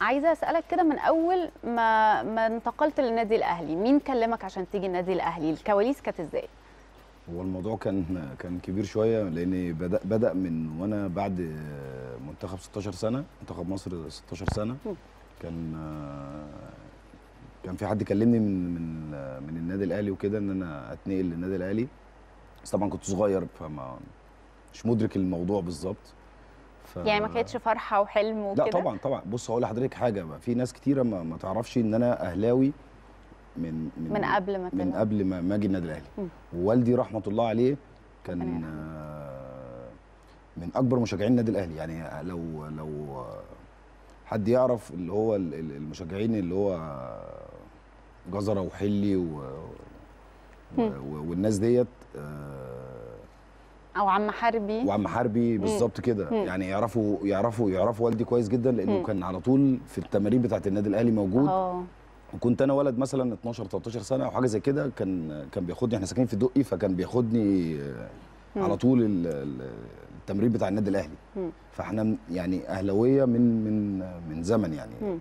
عايزه اسالك كده من اول ما ما انتقلت للنادي الاهلي مين كلمك عشان تيجي النادي الاهلي الكواليس كانت ازاي هو الموضوع كان كان كبير شويه لان بدا بدا من وانا بعد منتخب 16 سنه منتخب مصر 16 سنه كان كان في حد كلمني من من من النادي الاهلي وكده ان انا اتنقل للنادي الاهلي بس طبعا كنت صغير فما مش مدرك الموضوع بالظبط ف... يعني ما كانتش فرحه وحلم وكده لا طبعا طبعا بص هقول لحضرتك حاجه بقى. في ناس كتيره ما, ما تعرفش ان انا اهلاوي من من, من قبل ما من قبل ما, ما اجي النادي الاهلي ووالدي رحمه الله عليه كان من اكبر مشجعين النادي الاهلي يعني لو لو حد يعرف اللي هو المشجعين اللي هو جزره وحلي و والناس ديت آه او عم حربي وعم حربي بالظبط كده يعني يعرفوا يعرفوا يعرفوا والدي كويس جدا لانه مم. كان على طول في التمارين بتاعه النادي الاهلي موجود اه وكنت انا ولد مثلا 12 13 سنه او حاجه زي كده كان كان بياخدني احنا ساكنين في الدقي فكان بياخدني آه، مم. على طول التمرين بتاع النادي الاهلي فاحنا يعني اهلاويه من من من زمن يعني مم.